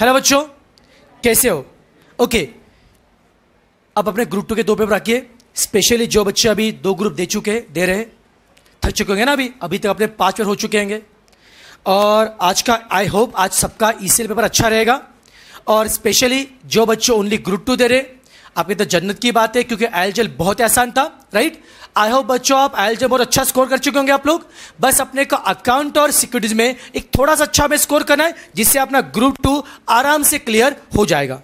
Hello बच्चों कैसे हो ओके अब अपने ग्रुप टू के दो पेपर रखिए स्पेशली जो बच्चे अभी दो ग्रुप दे चुके दे रहे थक चुके होंगे ना अभी अभी तक अपने पाँच पेपर हो चुके होंगे और आज का आई होप आज सबका ई e पेपर अच्छा रहेगा और स्पेशली जो बच्चे ओनली ग्रुप टू दे रहे आपकी तो जन्नत की बात है क्योंकि आयल बहुत आसान था राइट आई होप बच्चों आप आयल बहुत अच्छा स्कोर कर चुके होंगे आप लोग बस अपने को अकाउंट और सिक्योरिटीज में एक थोड़ा सा अच्छा हमें स्कोर करना है जिससे अपना ग्रुप टू आराम से क्लियर हो जाएगा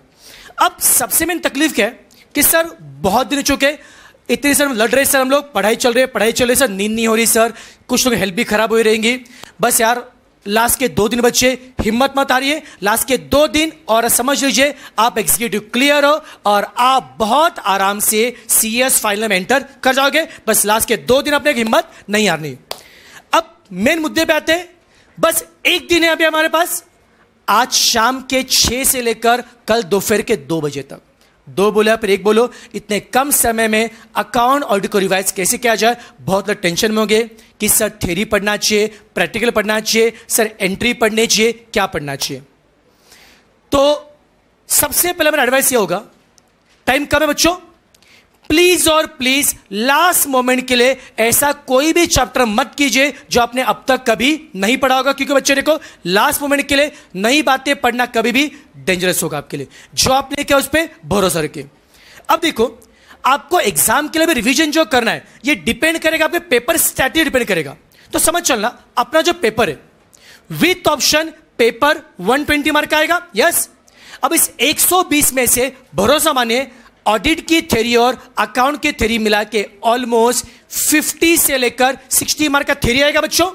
अब सबसे मेन तकलीफ क्या है कि सर बहुत दिन चुके इतने सर लड़ रहे सर हम लोग पढ़ाई चल रही है पढ़ाई चल रही है सर नींद नहीं हो रही सर कुछ लोग हेल्थ भी खराब हो रहेंगी बस यार लास्ट के दो दिन बच्चे हिम्मत मत हारिए लास्ट के दो दिन और समझ लीजिए आप एग्जीक्यूटिव क्लियर हो और आप बहुत आराम से सीएस फाइनल में एंटर कर जाओगे बस लास्ट के दो दिन अपने हिम्मत नहीं हारनी अब मेन मुद्दे पे आते हैं बस एक दिन है अभी हमारे पास आज शाम के छह से लेकर कल दोपहर के दो बजे तक दो बोले फिर एक बोलो इतने कम समय में अकाउंट ऑडिट को रिवाइज कैसे किया जाए बहुत लोग टेंशन में होंगे कि सर थेरी पढ़ना चाहिए प्रैक्टिकल पढ़ना चाहिए सर एंट्री पढ़नी चाहिए क्या पढ़ना चाहिए तो सबसे पहले मेरा एडवाइस ये होगा टाइम कम है बच्चों प्लीज और प्लीज लास्ट मोमेंट के लिए ऐसा कोई भी चैप्टर मत कीजिए जो आपने अब तक कभी नहीं पढ़ा होगा क्योंकि बच्चे देखो लास्ट मोमेंट के लिए नई बातें पढ़ना कभी भी डेंजरस होगा आपके लिए जो आपने क्या उस पर भरोसा रखिए अब देखो आपको एग्जाम के लिए भी रिविजन जो करना है ये डिपेंड करेगा आपके पेपर स्ट्रैटेजी डिपेंड करेगा तो समझ चलना अपना जो पेपर है विथ ऑप्शन पेपर 120 मार्क आएगा यस अब इस 120 में से भरोसा मानिए ऑडिट की थ्योरी और अकाउंट की थ्योरी मिला के ऑलमोस्ट 50 से लेकर 60 मार्क का थ्योरी आएगा बच्चों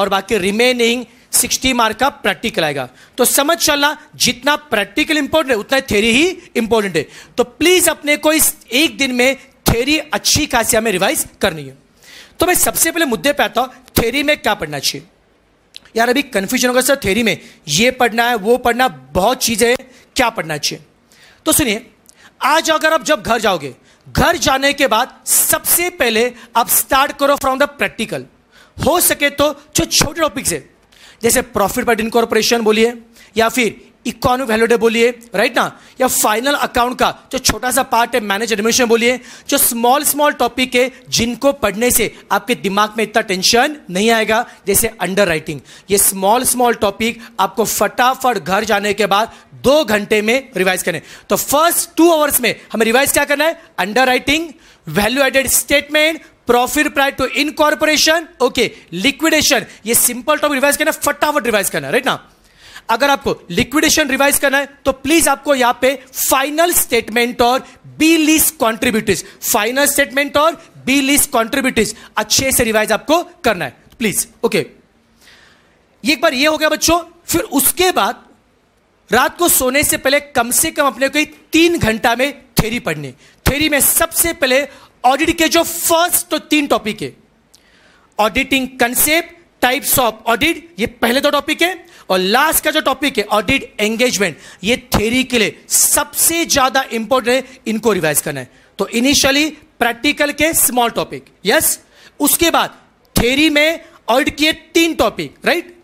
और बाकी रिमेनिंग 60 मार्क का प्रैक्टिकल आएगा तो समझ चलना जितना प्रैक्टिकल इंपॉर्टेंट है उतना थ्योरी ही इंपॉर्टेंट है तो प्लीज अपने को इस एक दिन में थ्योरी अच्छी खासी हमें रिवाइज करनी है तो मैं सबसे पहले मुद्दे पे आता हूं थ्योरी में क्या पढ़ना चाहिए यार अभी कंफ्यूजन होगा सर थ्योरी में ये पढ़ना है वो पढ़ना बहुत चीजें क्या पढ़ना चाहिए तो सुनिए आज अगर आप जब घर जाओगे घर जाने के बाद सबसे पहले आप स्टार्ट करो फ्रॉम द प्रैक्टिकल हो सके तो जो छोटे टॉपिक से जैसे प्रॉफिट बट इनकॉर्पोरेशन बोलिए या फिर इकोनॉमिक वैल्यूटे बोलिए राइट ना या फाइनल अकाउंट का जो छोटा सा पार्ट है मैनेज एडमिशन बोलिए जो स्मॉल स्मॉल टॉपिक है जिनको पढ़ने से आपके दिमाग में इतना टेंशन नहीं आएगा जैसे अंडर राइटिंग ये स्मॉल स्मॉल टॉपिक आपको फटाफट घर जाने के बाद दो घंटे में रिवाइज करें तो फर्स्ट टू आवर्स में हमें रिवाइज क्या करना है underwriting value added statement profit prior to incorporation okay liquidation ये सिंपल टॉपिक रिवाइज करना फटाफट रिवाइज करना राइट ना अगर आपको लिक्विडेशन रिवाइज करना है तो प्लीज आपको यहां पे फाइनल स्टेटमेंट और B list contributive final statement और बी लीस कॉन्ट्रीब्यूटिव अच्छे से रिवाइज आपको करना है प्लीज ओके okay. एक बार ये हो गया बच्चों फिर उसके बाद रात को सोने से पहले कम से कम अपने को तीन घंटा में थेरी पढ़नी थेरी में सबसे पहले ऑडिट के जो फर्स्ट तो तीन टॉपिक है auditing concept types of audit ये पहले दो टॉपिक है और लास्ट का जो टॉपिक है ऑडिट एंगेजमेंट ये थ्योरी के लिए सबसे ज्यादा इंपॉर्टेंट है इनको रिवाइज करना है तो इनिशियली प्रैक्टिकल के स्मॉल टॉपिक यस उसके बाद थ्योरी में ऑडिट किए तीन टॉपिक राइट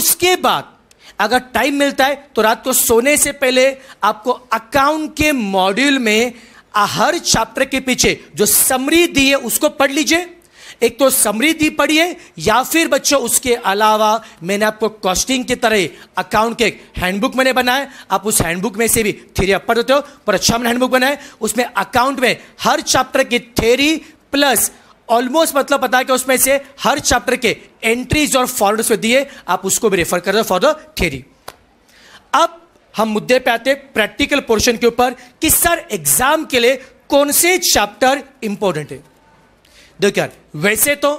उसके बाद अगर टाइम मिलता है तो रात को सोने से पहले आपको अकाउंट के मॉड्यूल में हर चैप्टर के पीछे जो समरी दी है उसको पढ़ लीजिए एक तो समृद्धि पढ़िए या फिर बच्चों उसके अलावा मैंने आपको कॉस्टिंग की तरह अकाउंट के हैंडबुक मैंने बनाया आप उस हैंडबुक में से भी थ्योरी आप पढ़ होते हो पर अच्छा मैंने हैंडबुक बनाए उसमें अकाउंट में हर चैप्टर की थ्योरी प्लस ऑलमोस्ट मतलब पता है कि उसमें से हर चैप्टर के एंट्रीज और में दिए आप उसको भी रेफर कर रहे हो फॉर द थेरी अब हम मुद्दे पे आते हैं प्रैक्टिकल पोर्शन के ऊपर कि सर एग्जाम के लिए कौन से चैप्टर इंपॉर्टेंट है देखो यार वैसे तो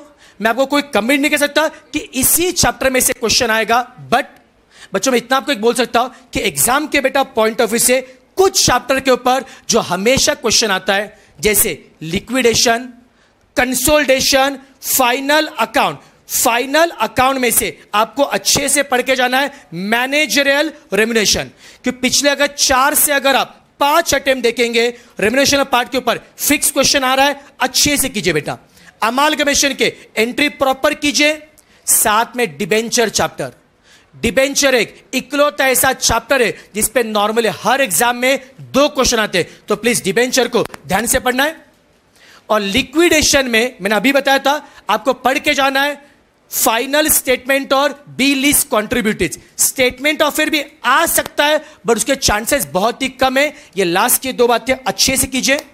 मैं आपको कोई कमेंट नहीं कर सकता कि इसी चैप्टर में से क्वेश्चन आएगा बट बच्चों मैं इतना आपको एक बोल सकता हूं कि एग्जाम के बेटा पॉइंट ऑफ व्यू से कुछ चैप्टर के ऊपर जो हमेशा क्वेश्चन आता है जैसे liquidation consolidation final account final account में से आपको अच्छे से पढ़ के जाना है मैनेजरियल रेमुनेशन कि पिछले अगर चार से अगर आप पांच अटेम्प्ट देखेंगे रेमुनेशन पार्ट के ऊपर फिक्स क्वेश्चन आ रहा है अच्छे से कीजिए बेटा अमालगमेशन के एंट्री प्रॉपर कीजिए साथ में डिबेंचर चैप्टर डिबेंचर एक इकलौता ऐसा चैप्टर है जिसपे नॉर्मली हर एग्जाम में दो क्वेश्चन आते हैं तो प्लीज डिबेंचर को ध्यान से पढ़ना है और लिक्विडेशन में मैंने अभी बताया था आपको पढ़ के जाना है फाइनल स्टेटमेंट और बी लिस्ट कॉन्ट्रीब्यूटिव स्टेटमेंट फिर भी आ सकता है बट उसके चांसेस बहुत ही कम है ये लास्ट की दो बातें अच्छे से कीजिए